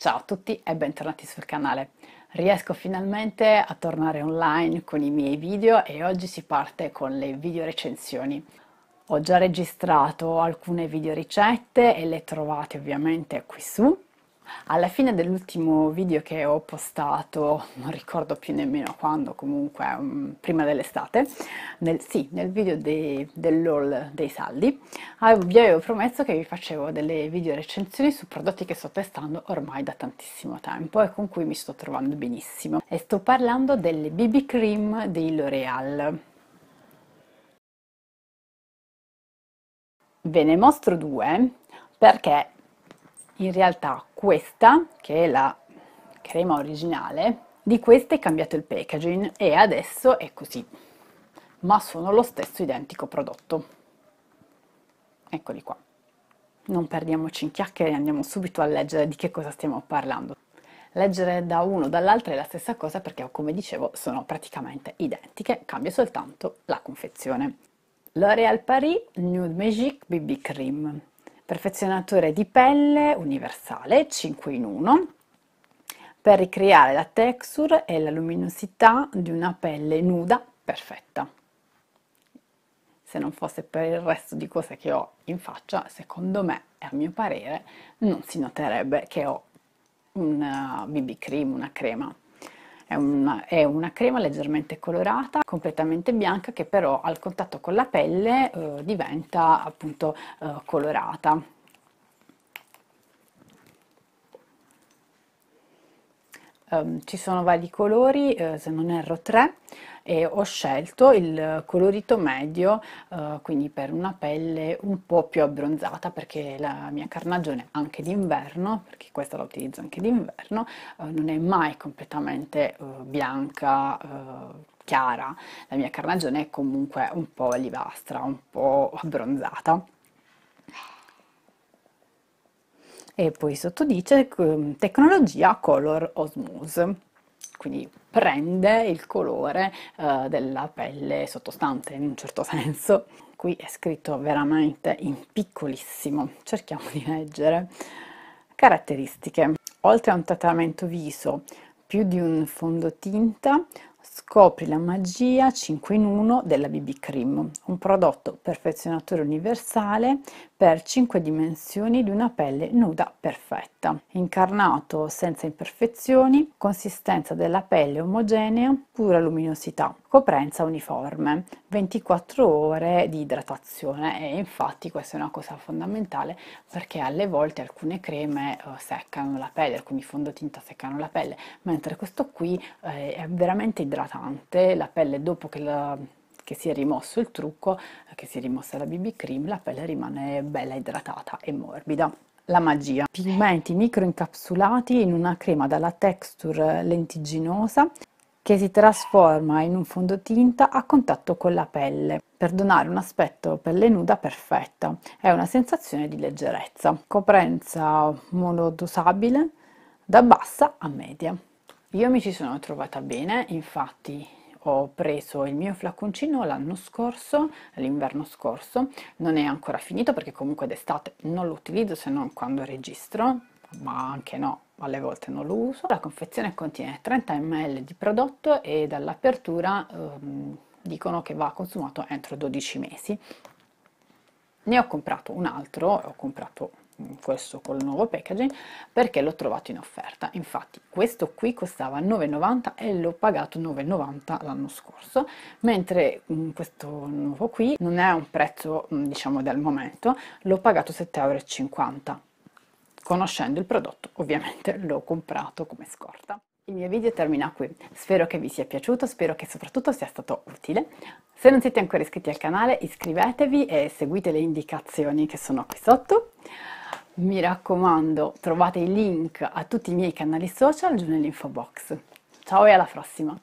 Ciao a tutti e bentornati sul canale. Riesco finalmente a tornare online con i miei video e oggi si parte con le video recensioni. Ho già registrato alcune video ricette e le trovate ovviamente qui su alla fine dell'ultimo video che ho postato, non ricordo più nemmeno quando, comunque mm, prima dell'estate, nel, sì, nel video dei, dell'haul dei saldi, ah, vi avevo promesso che vi facevo delle video recensioni su prodotti che sto testando ormai da tantissimo tempo e con cui mi sto trovando benissimo. E sto parlando delle BB Cream di L'Oreal. Ve ne mostro due perché in realtà questa, che è la crema originale, di queste è cambiato il packaging e adesso è così, ma sono lo stesso identico prodotto. Eccoli qua. Non perdiamoci in chiacchiere e andiamo subito a leggere di che cosa stiamo parlando. Leggere da uno o dall'altro è la stessa cosa perché, come dicevo, sono praticamente identiche, cambia soltanto la confezione. L'Oreal Paris Nude Magic BB Cream perfezionatore di pelle universale 5 in 1 per ricreare la texture e la luminosità di una pelle nuda perfetta. Se non fosse per il resto di cose che ho in faccia, secondo me e a mio parere non si noterebbe che ho un BB eh, cream, una crema è una, è una, crema leggermente colorata, completamente bianca, che però al contatto con la pelle eh, diventa appunto eh, colorata. Um, ci sono vari colori, eh, se non erro tre, e ho scelto il colorito medio, eh, quindi per una pelle un po' più abbronzata, perché la mia carnagione anche d'inverno, perché questa la utilizzo anche d'inverno, eh, non è mai completamente eh, bianca, eh, chiara, la mia carnagione è comunque un po' olivastra, un po' abbronzata e poi sottodice ehm, tecnologia color osmose, quindi prende il colore eh, della pelle sottostante in un certo senso. Qui è scritto veramente in piccolissimo, cerchiamo di leggere. Caratteristiche. Oltre a un trattamento viso più di un fondotinta, scopri la magia 5 in 1 della BB Cream, un prodotto perfezionatore universale per 5 dimensioni di una pelle nuda perfetta, incarnato senza imperfezioni, consistenza della pelle omogenea, pura luminosità, coprenza uniforme, 24 ore di idratazione e infatti questa è una cosa fondamentale perché alle volte alcune creme eh, seccano la pelle, alcuni fondotinta seccano la pelle, mentre questo qui eh, è veramente idratante, la pelle dopo che la che si è rimosso il trucco, eh, che si è rimossa la BB cream, la pelle rimane bella idratata e morbida la magia. Pigmenti microincapsulati in una crema dalla texture lentiginosa che si trasforma in un fondotinta a contatto con la pelle per donare un aspetto pelle nuda perfetta. È una sensazione di leggerezza. Coprenza monodosabile da bassa a media. Io mi ci sono trovata bene, infatti ho preso il mio flacconcino l'anno scorso, l'inverno scorso, non è ancora finito perché comunque d'estate non lo utilizzo se non quando registro, ma anche no, alle volte non lo uso. La confezione contiene 30 ml di prodotto e dall'apertura ehm, dicono che va consumato entro 12 mesi. Ne ho comprato un altro, ho comprato questo col nuovo packaging perché l'ho trovato in offerta infatti questo qui costava 9,90 e l'ho pagato 9,90 l'anno scorso mentre mm, questo nuovo qui non è un prezzo mm, diciamo del momento l'ho pagato 7,50 euro conoscendo il prodotto ovviamente l'ho comprato come scorta il mio video termina qui, spero che vi sia piaciuto, spero che soprattutto sia stato utile. Se non siete ancora iscritti al canale iscrivetevi e seguite le indicazioni che sono qui sotto. Mi raccomando, trovate il link a tutti i miei canali social giù nell'info box. Ciao e alla prossima!